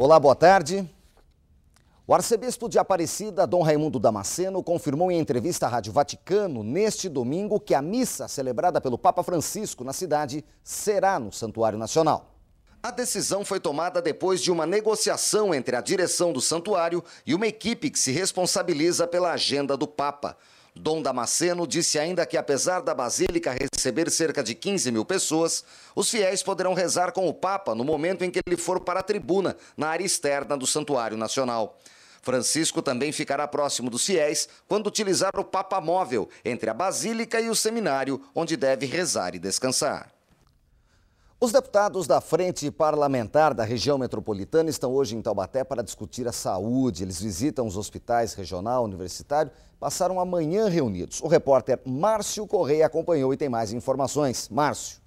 Olá, boa tarde. O arcebispo de Aparecida, Dom Raimundo Damasceno, confirmou em entrevista à Rádio Vaticano neste domingo que a missa celebrada pelo Papa Francisco na cidade será no Santuário Nacional. A decisão foi tomada depois de uma negociação entre a direção do santuário e uma equipe que se responsabiliza pela agenda do Papa. Dom Damasceno disse ainda que, apesar da Basílica receber cerca de 15 mil pessoas, os fiéis poderão rezar com o Papa no momento em que ele for para a tribuna, na área externa do Santuário Nacional. Francisco também ficará próximo dos fiéis quando utilizar o Papa Móvel, entre a Basílica e o seminário, onde deve rezar e descansar. Os deputados da Frente Parlamentar da região metropolitana estão hoje em Taubaté para discutir a saúde. Eles visitam os hospitais regional, universitário, passaram amanhã reunidos. O repórter Márcio Correia acompanhou e tem mais informações. Márcio.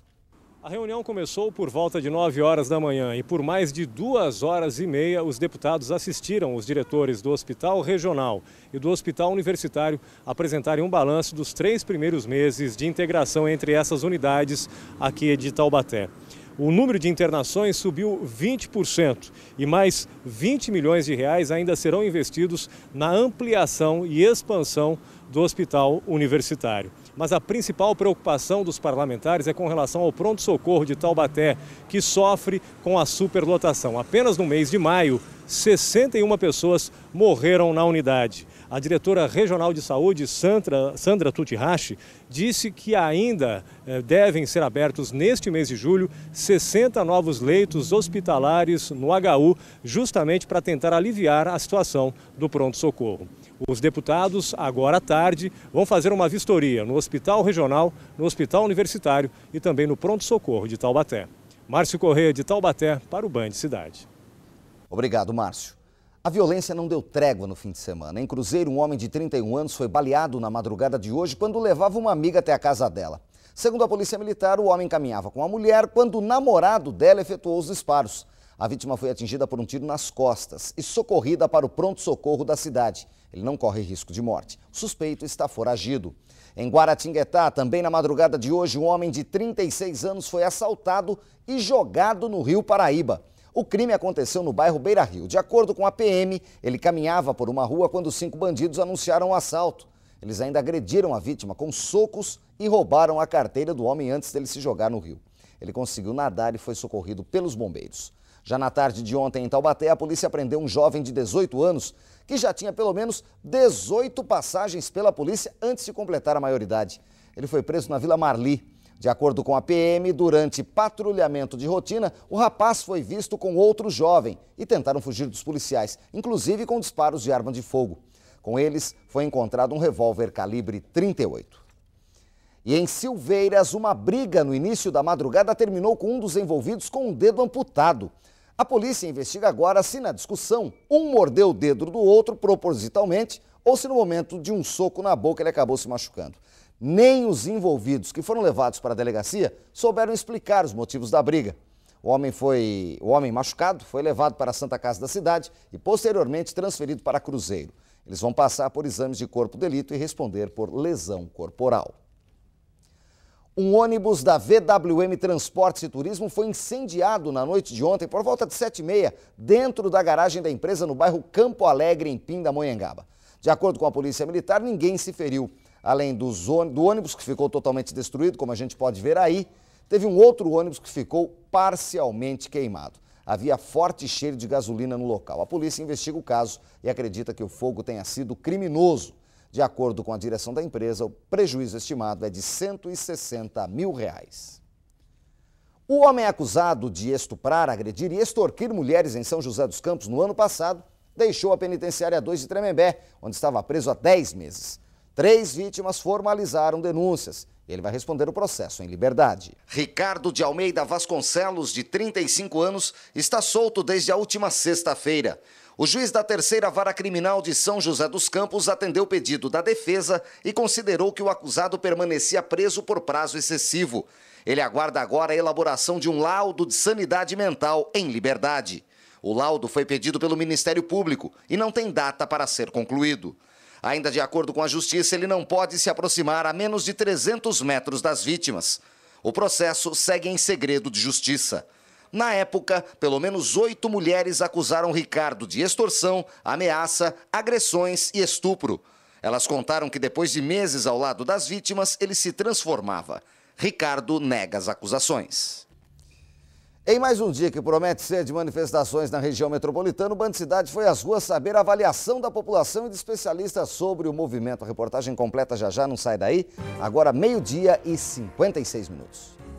A reunião começou por volta de 9 horas da manhã e por mais de duas horas e meia os deputados assistiram os diretores do Hospital Regional e do Hospital Universitário apresentarem um balanço dos três primeiros meses de integração entre essas unidades aqui de Taubaté. O número de internações subiu 20% e mais 20 milhões de reais ainda serão investidos na ampliação e expansão do hospital universitário. Mas a principal preocupação dos parlamentares é com relação ao pronto-socorro de Taubaté, que sofre com a superlotação. Apenas no mês de maio, 61 pessoas morreram na unidade. A diretora regional de saúde, Sandra, Sandra Tutihashi, disse que ainda eh, devem ser abertos neste mês de julho 60 novos leitos hospitalares no HU, justamente para tentar aliviar a situação do pronto-socorro. Os deputados, agora à tarde, vão fazer uma vistoria no Hospital Regional, no Hospital Universitário e também no Pronto Socorro de Taubaté. Márcio Correia, de Taubaté, para o Band Cidade. Obrigado, Márcio. A violência não deu trégua no fim de semana. Em Cruzeiro, um homem de 31 anos foi baleado na madrugada de hoje quando levava uma amiga até a casa dela. Segundo a Polícia Militar, o homem caminhava com a mulher quando o namorado dela efetuou os disparos. A vítima foi atingida por um tiro nas costas e socorrida para o pronto-socorro da cidade. Ele não corre risco de morte. O suspeito está foragido. Em Guaratinguetá, também na madrugada de hoje, um homem de 36 anos foi assaltado e jogado no Rio Paraíba. O crime aconteceu no bairro Beira Rio. De acordo com a PM, ele caminhava por uma rua quando cinco bandidos anunciaram o assalto. Eles ainda agrediram a vítima com socos e roubaram a carteira do homem antes dele se jogar no rio. Ele conseguiu nadar e foi socorrido pelos bombeiros. Já na tarde de ontem, em Taubaté, a polícia prendeu um jovem de 18 anos que já tinha pelo menos 18 passagens pela polícia antes de completar a maioridade. Ele foi preso na Vila Marli, de acordo com a PM, durante patrulhamento de rotina, o rapaz foi visto com outro jovem e tentaram fugir dos policiais, inclusive com disparos de arma de fogo. Com eles, foi encontrado um revólver calibre 38. E em Silveiras, uma briga no início da madrugada terminou com um dos envolvidos com um dedo amputado. A polícia investiga agora se na discussão um mordeu o dedo do outro propositalmente ou se no momento de um soco na boca ele acabou se machucando. Nem os envolvidos, que foram levados para a delegacia, souberam explicar os motivos da briga. O homem, foi, o homem machucado foi levado para a Santa Casa da cidade e posteriormente transferido para Cruzeiro. Eles vão passar por exames de corpo de delito e responder por lesão corporal. Um ônibus da VWM Transportes e Turismo foi incendiado na noite de ontem, por volta de 7h30, dentro da garagem da empresa no bairro Campo Alegre, em Pindamonhangaba. De acordo com a Polícia Militar, ninguém se feriu. Além do ônibus que ficou totalmente destruído, como a gente pode ver aí, teve um outro ônibus que ficou parcialmente queimado. Havia forte cheiro de gasolina no local. A polícia investiga o caso e acredita que o fogo tenha sido criminoso. De acordo com a direção da empresa, o prejuízo estimado é de 160 mil reais. O homem acusado de estuprar, agredir e extorquir mulheres em São José dos Campos no ano passado deixou a penitenciária 2 de Tremembé, onde estava preso há 10 meses. Três vítimas formalizaram denúncias. Ele vai responder o processo em liberdade. Ricardo de Almeida Vasconcelos, de 35 anos, está solto desde a última sexta-feira. O juiz da terceira vara criminal de São José dos Campos atendeu o pedido da defesa e considerou que o acusado permanecia preso por prazo excessivo. Ele aguarda agora a elaboração de um laudo de sanidade mental em liberdade. O laudo foi pedido pelo Ministério Público e não tem data para ser concluído. Ainda de acordo com a justiça, ele não pode se aproximar a menos de 300 metros das vítimas. O processo segue em segredo de justiça. Na época, pelo menos oito mulheres acusaram Ricardo de extorsão, ameaça, agressões e estupro. Elas contaram que depois de meses ao lado das vítimas, ele se transformava. Ricardo nega as acusações. Em mais um dia que promete ser de manifestações na região metropolitana, o Band Cidade foi às ruas saber a avaliação da população e de especialistas sobre o movimento. A reportagem completa já já, não sai daí. Agora meio-dia e 56 minutos.